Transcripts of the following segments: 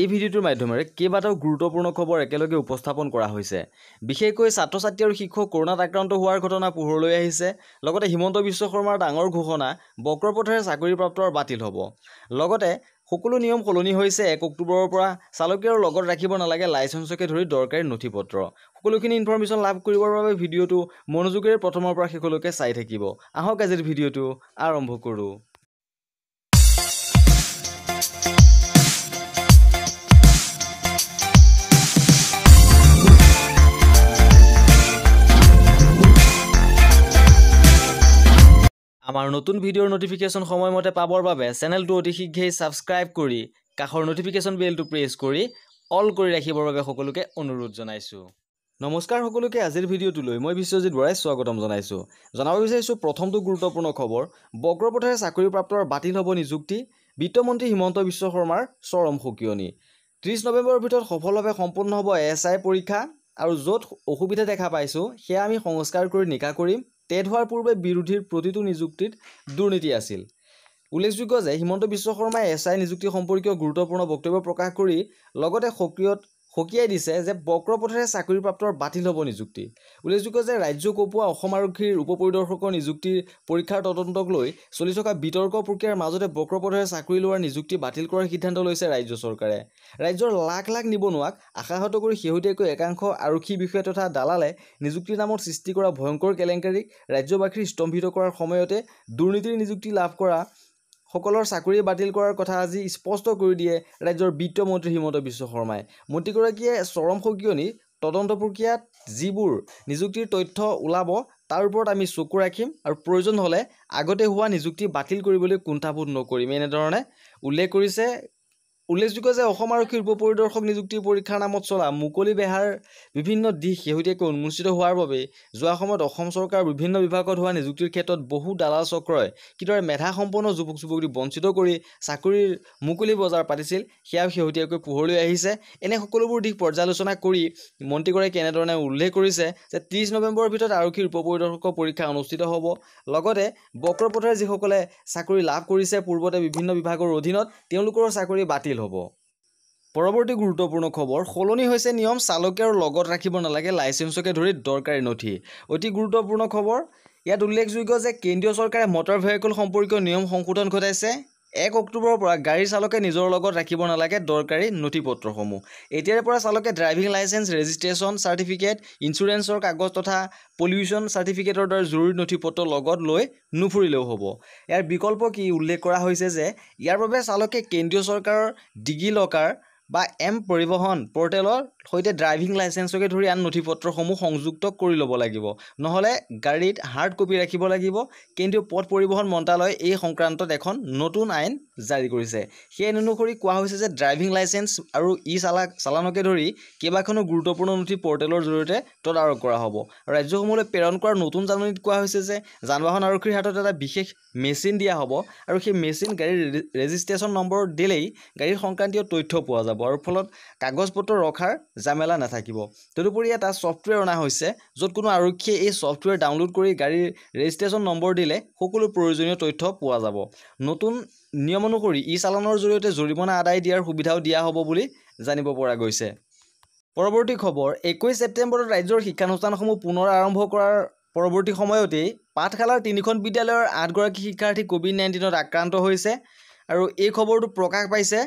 এই ভিডিঅ'টোৰ মাধ্যমেৰে কেইবাটাও গুৰুত্বপূৰ্ণ খবৰ একেলগে উপস্থাপন কৰা হৈছে বিশেষকৈ ছাত্ৰ ছাত্ৰী আৰু শিক্ষক কৰোণাত আক্ৰান্ত হোৱাৰ ঘটনা পোহৰলৈ আহিছে লগতে হিমন্ত বিশ্ব শৰ্মাৰ ডাঙৰ ঘোষণা বক্ৰপথেৰে চাকৰিপ্ৰাপ্তৰ বাতিল হ'ব লগতে সকলো নিয়ম সলনি হৈছে এক অক্টোবৰৰ পৰা চালকী আৰু লগত ৰাখিব নালাগে লাইচেঞ্চকে ধৰি দৰকাৰী নথি পত্ৰ সকলোখিনি ইনফৰ্মেশ্যন লাভ কৰিবৰ বাবে ভিডিঅ'টো মনোযোগেৰে প্ৰথমৰ পৰা শেষলৈকে চাই থাকিব আহক আজিৰ ভিডিঅ'টো আৰম্ভ কৰোঁ আমাৰ নতুন ভিডিঅ'ৰ ন'টিফিকেশ্যন সময়মতে পাবৰ বাবে চেনেলটো অতি শীঘ্ৰেই ছাবস্ক্ৰাইব কৰি কাষৰ ন'টিফিকেশ্যন বেলটো প্ৰেছ কৰি অল কৰি ৰাখিবৰ বাবে সকলোকে অনুৰোধ জনাইছোঁ নমস্কাৰ সকলোকে আজিৰ ভিডিঅ'টোলৈ মই বিশ্বজিৎ বৰাই স্বাগতম জনাইছোঁ জনাব বিচাৰিছোঁ প্ৰথমটো গুৰুত্বপূৰ্ণ খবৰ বক্ৰপথেৰে চাকৰিপ্ৰাপ্তৰ বাতিল হ'ব নিযুক্তি বিত্তমন্ত্ৰী হিমন্ত বিশ্ব শৰ্মাৰ চৰম সকীয়নি ত্ৰিছ নৱেম্বৰৰ ভিতৰত সফলভাৱে সম্পূৰ্ণ হ'ব এ এছ আই পৰীক্ষা আৰু য'ত অসুবিধা দেখা পাইছোঁ সেয়া আমি সংস্কাৰ কৰি নিকা কৰিম টেড হোৱাৰ পূৰ্বে বিৰোধীৰ প্ৰতিটো নিযুক্তিত দুৰ্নীতি আছিল উল্লেখযোগ্য যে হিমন্ত বিশ্ব শৰ্মাই এছ আই নিযুক্তি সম্পৰ্কীয় গুৰুত্বপূৰ্ণ বক্তব্য প্ৰকাশ কৰি লগতে সক্ৰিয় সকীয়াই দিছে যে বক্ৰপথেৰে চাকৰিপ্ৰাপ্তৰ বাতিল হ'ব নিযুক্তি উল্লেখযোগ্য যে ৰাজ্য কপোৱা অসম আৰক্ষীৰ উপ পৰিদৰ্শকৰ নিযুক্তিৰ পৰীক্ষাৰ তদন্তক লৈ চলি থকা বিতৰ্ক প্ৰক্ৰিয়াৰ মাজতে বক্ৰপথেৰে চাকৰি লোৱাৰ নিযুক্তি বাতিল কৰাৰ সিদ্ধান্ত লৈছে ৰাজ্য চৰকাৰে ৰাজ্যৰ লাখ লাখ নিবনুৱাক আশাহত কৰি শেহতীয়াকৈ একাংশ আৰক্ষী বিষয়া তথা দালালে নিযুক্তিৰ নামত সৃষ্টি কৰা ভয়ংকৰ কেলেংকাৰীক ৰাজ্যবাসীৰ স্তম্ভিত কৰাৰ সময়তে দুৰ্নীতিৰ নিযুক্তি লাভ কৰা সকলৰ চাকৰি বাতিল কৰাৰ কথা আজি স্পষ্ট কৰি দিয়ে ৰাজ্যৰ বিত্তমন্ত্ৰী হিমন্ত বিশ্ব শৰ্মাই মন্ত্ৰীগৰাকীয়ে চৰম সকীয়নি তদন্ত প্ৰক্ৰিয়াত যিবোৰ নিযুক্তিৰ তথ্য ওলাব তাৰ ওপৰত আমি চকু ৰাখিম আৰু প্ৰয়োজন হ'লে আগতে হোৱা নিযুক্তি বাতিল কৰিবলৈ কুণ্ঠাবোধ নকৰিম এনেধৰণে উল্লেখ কৰিছে উল্লেখযোগ্য যে অসম আৰক্ষীৰ উপ পৰিদৰ্শক নিযুক্তিৰ পৰীক্ষাৰ নামত চলা মুকলি বেহাৰ বিভিন্ন দিশ শেহতীয়াকৈ উন্মোচিত হোৱাৰ বাবে যোৱা সময়ত অসম চৰকাৰৰ বিভিন্ন বিভাগত হোৱা নিযুক্তিৰ ক্ষেত্ৰত বহু দালাল চক্ৰই কিদৰে মেধাসম্পন্ন যুৱক যুৱতী বঞ্চিত কৰি চাকৰিৰ মুকলি বজাৰ পাতিছিল সেয়াও শেহতীয়াকৈ পোহৰলৈ আহিছে এনে সকলোবোৰ দিশ পৰ্যালোচনা কৰি মন্ত্ৰীগৰাকীয়ে এনেধৰণে উল্লেখ কৰিছে যে ত্ৰিছ নৱেম্বৰৰ ভিতৰত আৰক্ষীৰ উপ পৰিদৰ্শকৰ পৰীক্ষা অনুষ্ঠিত হ'ব লগতে বক্ৰপথৰে যিসকলে চাকৰি লাভ কৰিছে পূৰ্বতে বিভিন্ন বিভাগৰ অধীনত তেওঁলোকৰো চাকৰি বাতিল ফেইল হ'ব পৰৱৰ্তী গুৰুত্বপূৰ্ণ খবৰ সলনি হৈছে নিয়ম চালকে আৰু লগত ৰাখিব নালাগে লাইচেঞ্চকে ধৰি দৰকাৰী নথি অতি গুৰুত্বপূৰ্ণ খবৰ ইয়াত উল্লেখযোগ্য যে কেন্দ্ৰীয় চৰকাৰে মটৰ ভেহিকল সম্পৰ্কীয় নিয়ম সংশোধন ঘটাইছে এক অক্টোবৰৰ পৰা গাড়ীৰ চালকে নিজৰ লগত ৰাখিব নালাগে দৰকাৰী নথি পত্ৰসমূহ এতিয়াৰে পৰা চালকে ড্ৰাইভিং লাইচেঞ্চ ৰেজিষ্ট্ৰেশ্যন চাৰ্টিফিকেট ইঞ্চুৰেঞ্চৰ কাগজ তথা পলিউশ্যন চাৰ্টিফিকেটৰ দৰে জৰুৰী নথি পত্ৰ লগত লৈ নুফুৰিলেও হ'ব ইয়াৰ বিকল্প কি উল্লেখ কৰা হৈছে যে ইয়াৰ বাবে চালকে কেন্দ্ৰীয় চৰকাৰৰ ডিগি লকাৰ বা এম পৰিবহণ পৰ্টেলৰ সৈতে ড্ৰাইভিং লাইচেঞ্চকে ধৰি আন নথি পত্ৰসমূহ সংযুক্ত কৰি ল'ব লাগিব নহ'লে গাড়ীত হাৰ্ড কপি ৰাখিব লাগিব কেন্দ্ৰীয় পথ পৰিবহণ মন্ত্ৰালয়ে এই সংক্ৰান্তত এখন নতুন আইন জাৰি কৰিছে সেই অনুসৰি কোৱা হৈছে যে ড্ৰাইভিং লাইচেন্স আৰু ই চালা চালানকে ধৰি কেইবাখনো গুৰুত্বপূৰ্ণ নথি পৰ্টেলৰ জৰিয়তে তদাৰক কৰা হ'ব ৰাজ্যসমূহলৈ প্ৰেৰণ কৰাৰ নতুন জাননীত কোৱা হৈছে যে যান বাহন আৰক্ষীৰ হাতত এটা বিশেষ মেচিন দিয়া হ'ব আৰু সেই মেচিন গাড়ীৰ ৰেজিষ্ট্ৰেশ্যন নম্বৰ দিলেই গাড়ীৰ সংক্ৰান্তীয় তথ্য পোৱা যাব আৰু ফলত কাগজ পত্ৰ ৰখাৰ জামেলা নাথাকিব তদুপৰি এটা ছফ্টৱেৰ অনা হৈছে য'ত কোনো আৰক্ষীয়ে এই ছফ্টৱেৰ ডাউনলোড কৰি গাড়ীৰ ৰেজিষ্ট্ৰেশ্যন নম্বৰ দিলে সকলো প্ৰয়োজনীয় তথ্য পোৱা যাব নতুন নিয়ম অনুসৰি ই চালানৰ জৰিয়তে জৰিমনা আদায় দিয়াৰ সুবিধাও দিয়া হ'ব বুলি জানিব পৰা গৈছে পৰৱৰ্তী খবৰ একৈছ ছেপ্টেম্বৰত ৰাজ্যৰ শিক্ষানুষ্ঠানসমূহ পুনৰ আৰম্ভ কৰাৰ পৰৱৰ্তী সময়তেই পাঠশালাৰ তিনিখন বিদ্যালয়ৰ আঠগৰাকী শিক্ষাৰ্থী ক'ভিড নাইণ্টিনত আক্ৰান্ত হৈছে আৰু এই খবৰটো প্ৰকাশ পাইছে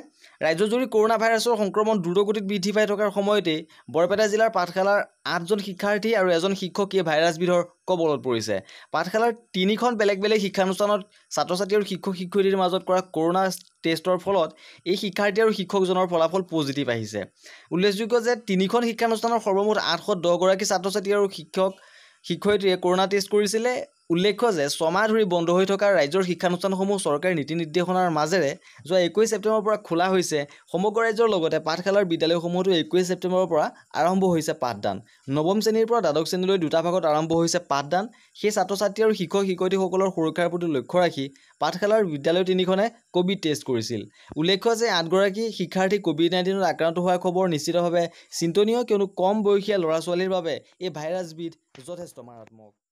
ৰাজ্যজুৰি কৰোণা ভাইৰাছৰ সংক্ৰমণ দ্ৰুতগতিত বৃদ্ধি পাই থকাৰ সময়তেই বৰপেটা জিলাৰ পাঠশালাৰ আঠজন শিক্ষাৰ্থী আৰু এজন শিক্ষকে ভাইৰাছবিধৰ কবলত পৰিছে পাঠশালাৰ তিনিখন বেলেগ বেলেগ শিক্ষানুষ্ঠানত ছাত্ৰ ছাত্ৰী আৰু শিক্ষক শিক্ষয়িত্ৰীৰ মাজত কৰা কৰোণা টেষ্টৰ ফলত এই শিক্ষাৰ্থী আৰু শিক্ষকজনৰ ফলাফল পজিটিভ আহিছে উল্লেখযোগ্য যে তিনিখন শিক্ষানুষ্ঠানৰ সৰ্বমুঠ আঠশ দহগৰাকী ছাত্ৰ ছাত্ৰী আৰু শিক্ষক শিক্ষয়িত্ৰীয়ে কৰোণা টেষ্ট কৰিছিলে উল্লেখ্য যে ছমাহ ধৰি বন্ধ হৈ থকা ৰাজ্যৰ শিক্ষানুষ্ঠানসমূহ চৰকাৰী নীতি নিৰ্দেশনাৰ মাজেৰে যোৱা একৈছ ছেপ্টেম্বৰৰ পৰা খোলা হৈছে সমগ্ৰ ৰাজ্যৰ লগতে পাঠশালাৰ বিদ্যালয়সমূহতো একৈছ ছেপ্টেম্বৰৰ পৰা আৰম্ভ হৈছে পাঠদান নৱম শ্ৰেণীৰ পৰা দ্বাদশ শ্ৰেণীলৈ দুটা ভাগত আৰম্ভ হৈছে পাঠদান সেই ছাত্ৰ ছাত্ৰী আৰু শিক্ষক শিক্ষয়িত্ৰীসকলৰ সুৰক্ষাৰ প্ৰতি লক্ষ্য ৰাখি পাঠশালাৰ বিদ্যালয় তিনিখনে ক'ভিড টেষ্ট কৰিছিল উল্লেখ্য যে আঠগৰাকী শিক্ষাৰ্থী ক'ভিড নাইণ্টিনত আক্ৰান্ত হোৱাৰ খবৰ নিশ্চিতভাৱে চিন্তনীয় কিয়নো কম বয়সীয়া ল'ৰা ছোৱালীৰ বাবে এই ভাইৰাছবিধ যথেষ্ট মাৰাত্মক